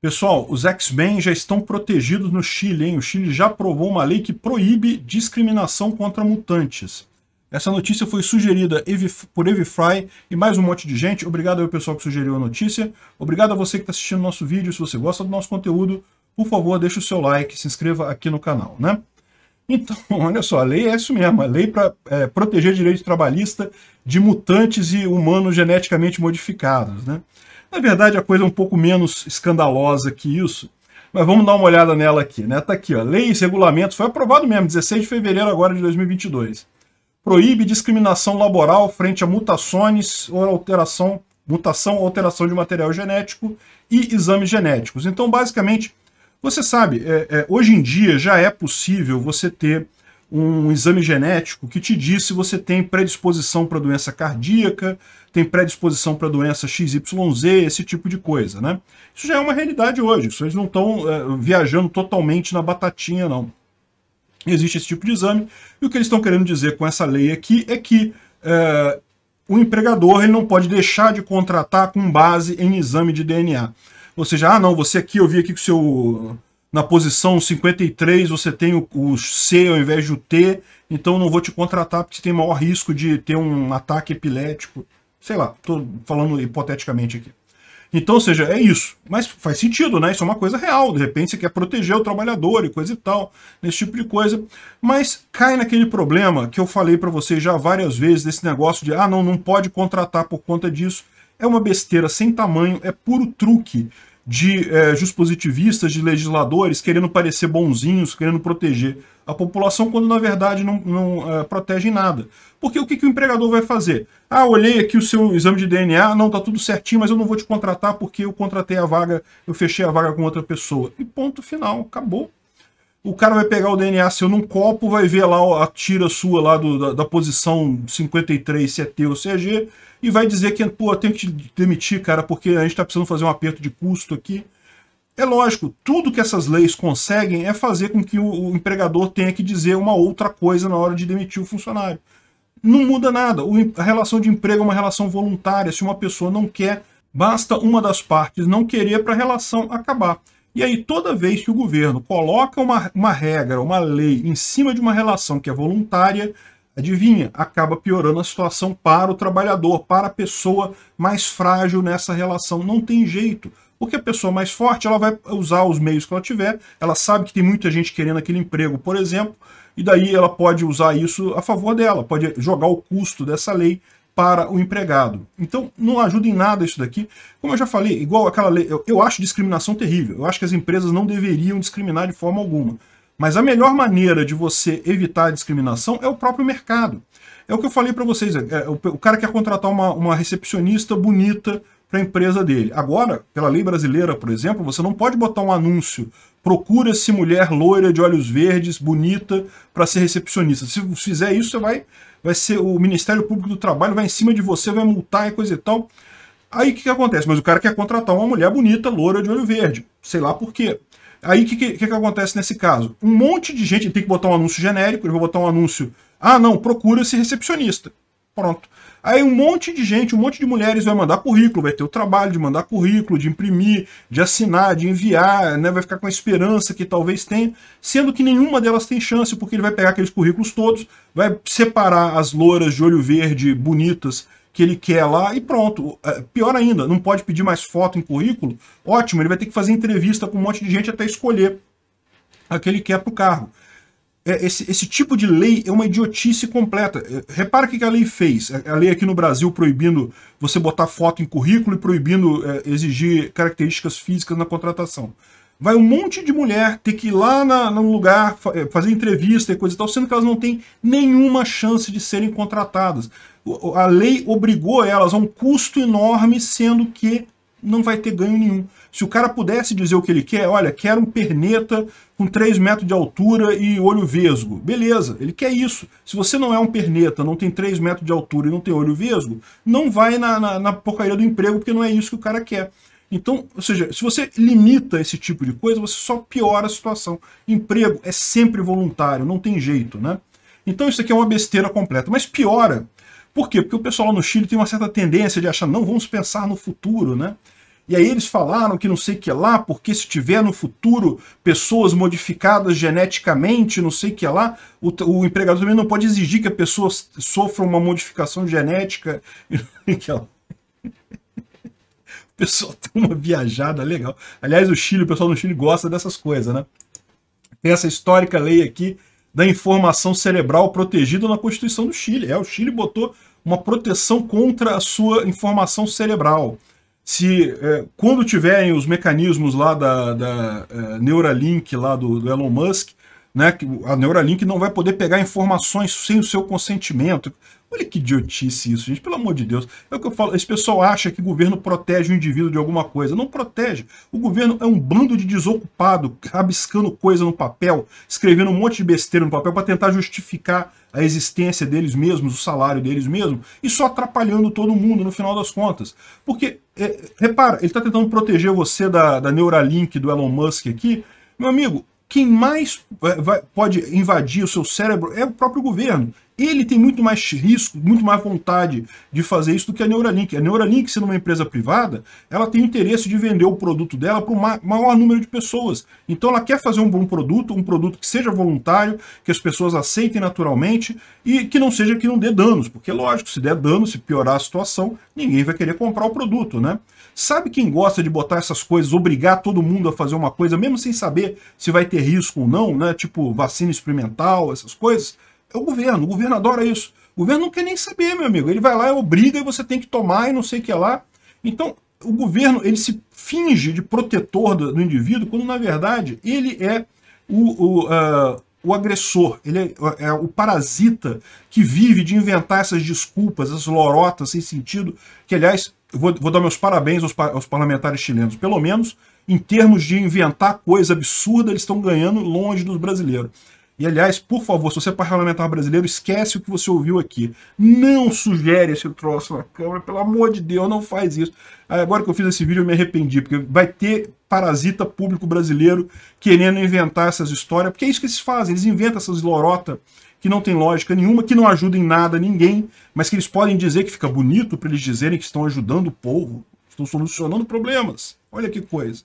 Pessoal, os X-Men já estão protegidos no Chile, hein? O Chile já aprovou uma lei que proíbe discriminação contra mutantes. Essa notícia foi sugerida por Evie Fry e mais um monte de gente. Obrigado ao pessoal que sugeriu a notícia. Obrigado a você que está assistindo nosso vídeo. Se você gosta do nosso conteúdo, por favor, deixe o seu like, se inscreva aqui no canal, né? Então, olha só, a lei é isso mesmo, a lei para é, proteger direito trabalhista de mutantes e humanos geneticamente modificados, né? Na verdade, a coisa é um pouco menos escandalosa que isso, mas vamos dar uma olhada nela aqui. Né? Tá aqui, ó, leis, regulamentos, foi aprovado mesmo, 16 de fevereiro agora de 2022. Proíbe discriminação laboral frente a mutações ou alteração, mutação ou alteração de material genético e exames genéticos. Então, basicamente, você sabe, é, é, hoje em dia já é possível você ter um exame genético que te diz se você tem predisposição para doença cardíaca, tem predisposição para doença XYZ, esse tipo de coisa, né? Isso já é uma realidade hoje, isso eles não estão é, eh, viajando totalmente na batatinha, não. Existe esse tipo de exame, e o que eles estão querendo dizer com essa lei aqui é que é, o empregador ele não pode deixar de contratar com base em exame de DNA. Ou seja, ah não, você aqui, eu vi aqui que o seu na posição 53 você tem o, o, C ao invés do T, então não vou te contratar porque você tem maior risco de ter um ataque epilético. Sei lá, estou falando hipoteticamente aqui. Então, ou seja, é isso. Mas faz sentido, né? Isso é uma coisa real. De repente você quer proteger o trabalhador e coisa e tal, nesse tipo de coisa. Mas cai naquele problema que eu falei para vocês já várias vezes, desse negócio de, ah, não, não pode contratar por conta disso. É uma besteira sem tamanho, é puro truque de é, de legisladores querendo parecer bonzinhos, querendo proteger a população, quando na verdade não, não é, protegem nada. Porque o que, que o empregador vai fazer? Ah, olhei aqui o seu exame de DNA, não, tá tudo certinho, mas eu não vou te contratar porque eu contratei a vaga, eu fechei a vaga com outra pessoa. E ponto final, acabou o cara vai pegar o DNA seu num copo, vai ver lá a tira sua lá do, da, da, posição 53, se é T ou se é G, e vai dizer que, pô, tem que te demitir, cara, porque a gente tá precisando fazer um aperto de custo aqui. É lógico, tudo que essas leis conseguem é fazer com que o, o empregador tenha que dizer uma outra coisa na hora de demitir o funcionário. Não muda nada. O, a relação de emprego é uma relação voluntária. Se uma pessoa não quer, basta uma das partes não querer para a relação acabar. E aí, toda vez que o governo coloca uma, uma regra, uma lei em cima de uma relação que é voluntária, adivinha, acaba piorando a situação para o trabalhador, para a pessoa mais frágil nessa relação. Não tem jeito. Porque a pessoa mais forte, ela vai usar os meios que ela tiver, ela sabe que tem muita gente querendo aquele emprego, por exemplo, e daí ela pode usar isso a favor dela, pode jogar o custo dessa lei para o empregado. Então, não ajuda em nada isso daqui. Como eu já falei, igual aquela lei, eu, eu acho discriminação terrível. Eu acho que as empresas não deveriam discriminar de forma alguma. Mas a melhor maneira de você evitar a discriminação é o próprio mercado. É o que eu falei para vocês, é, é, o, o, cara quer contratar uma, uma recepcionista bonita para a empresa dele. Agora, pela lei brasileira, por exemplo, você não pode botar um anúncio procura-se mulher loira de olhos verdes, bonita, para ser recepcionista. Se fizer isso, você vai vai ser o Ministério Público do Trabalho vai em cima de você, vai multar e coisa e tal. Aí o que, que acontece? Mas o cara quer contratar uma mulher bonita, loura, de olho verde. Sei lá por quê. Aí o que, que, que, acontece nesse caso? Um monte de gente tem que botar um anúncio genérico, ele vai botar um anúncio. Ah, não, procura esse recepcionista. Pronto. Aí um monte de gente, um monte de mulheres vai mandar currículo, vai ter o trabalho de mandar currículo, de imprimir, de assinar, de enviar, né? vai ficar com a esperança que talvez tenha, sendo que nenhuma delas tem chance, porque ele vai pegar aqueles currículos todos, vai separar as louras de olho verde bonitas que ele quer lá e pronto. É, pior ainda, não pode pedir mais foto em currículo? Ótimo, ele vai ter que fazer entrevista com um monte de gente até escolher a que ele quer para o carro. É, esse, esse tipo de lei é uma idiotice completa. É, repara o que a lei fez. É, a lei aqui no Brasil proibindo você botar foto em currículo e proibindo é, exigir características físicas na contratação. Vai um monte de mulher ter que ir lá na, no lugar fazer entrevista e coisa e tal, sendo que elas não têm nenhuma chance de serem contratadas. A lei obrigou elas a um custo enorme, sendo que não vai ter ganho nenhum. Se o cara pudesse dizer o que ele quer, olha, quero um perneta com 3 metros de altura e olho vesgo. Beleza, ele quer isso. Se você não é um perneta, não tem 3 metros de altura e não tem olho vesgo, não vai na, na, na porcaria do emprego, porque não é isso que o cara quer. Então, ou seja, se você limita esse tipo de coisa, você só piora a situação. Emprego é sempre voluntário, não tem jeito, né? Então isso aqui é uma besteira completa. Mas piora por quê? Porque o pessoal no Chile tem uma certa tendência de achar, não, vamos pensar no futuro, né? E aí eles falaram que não sei que é lá, porque se tiver no futuro pessoas modificadas geneticamente, não sei que é lá, o, o empregador também não pode exigir que a pessoa sofra uma modificação genética e não sei que é lá. O pessoal tem uma viajada legal. Aliás, o Chile, o pessoal no Chile gosta dessas coisas, né? Tem essa histórica lei aqui da informação cerebral protegida na Constituição do Chile. É, o Chile botou uma proteção contra a sua informação cerebral. Se é, quando tiverem os mecanismos lá da, da é, Neuralink, lá do, do Elon Musk, né, que a Neuralink não vai poder pegar informações sem o seu consentimento. Olha que idiotice isso, gente, pelo amor de Deus. É o que eu falo, esse pessoal acha que o governo protege o indivíduo de alguma coisa. Não protege. O governo é um bando de desocupado, rabiscando coisa no papel, escrevendo um monte de besteira no papel para tentar justificar a existência deles mesmos, o salário deles mesmos, e só atrapalhando todo mundo no final das contas. Porque, é, repara, ele está tentando proteger você da, da Neuralink, do Elon Musk aqui. Meu amigo, quem mais pode invadir o seu cérebro é o próprio governo ele tem muito mais risco, muito mais vontade de fazer isso do que a Neuralink. A Neuralink, sendo uma empresa privada, ela tem interesse de vender o produto dela para o maior número de pessoas. Então ela quer fazer um bom produto, um produto que seja voluntário, que as pessoas aceitem naturalmente e que não seja que não dê danos, porque lógico, se der dano, se piorar a situação, ninguém vai querer comprar o produto, né? Sabe quem gosta de botar essas coisas, obrigar todo mundo a fazer uma coisa, mesmo sem saber se vai ter risco ou não, né? Tipo vacina experimental, essas coisas? é o governo. O governo adora isso. O governo não quer nem saber, meu amigo. Ele vai lá e obriga e você tem que tomar e não sei o que lá. Então, o governo ele se finge de protetor do, do indivíduo, quando na verdade ele é o, o, uh, o agressor, ele é, é, o parasita que vive de inventar essas desculpas, essas lorotas sem sentido, que aliás, vou, vou, dar meus parabéns aos, aos parlamentares chilenos, pelo menos em termos de inventar coisa absurda, eles estão ganhando longe dos brasileiros. E, aliás, por favor, se você é parlamentar brasileiro, esquece o que você ouviu aqui. Não sugere esse troço na Câmara, pelo amor de Deus, não faz isso. Agora que eu fiz esse vídeo, eu me arrependi, porque vai ter parasita público brasileiro querendo inventar essas histórias, porque é isso que eles fazem, eles inventam essas lorotas que não tem lógica nenhuma, que não ajudam em nada ninguém, mas que eles podem dizer que fica bonito para eles dizerem que estão ajudando o povo, estão solucionando problemas. Olha que coisa.